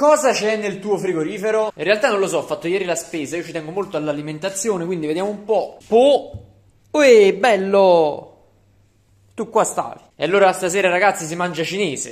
Cosa c'è nel tuo frigorifero? In realtà non lo so, ho fatto ieri la spesa, io ci tengo molto all'alimentazione, quindi vediamo un po'. Po! Uè, bello! Tu qua stavi. E allora stasera ragazzi si mangia cinese.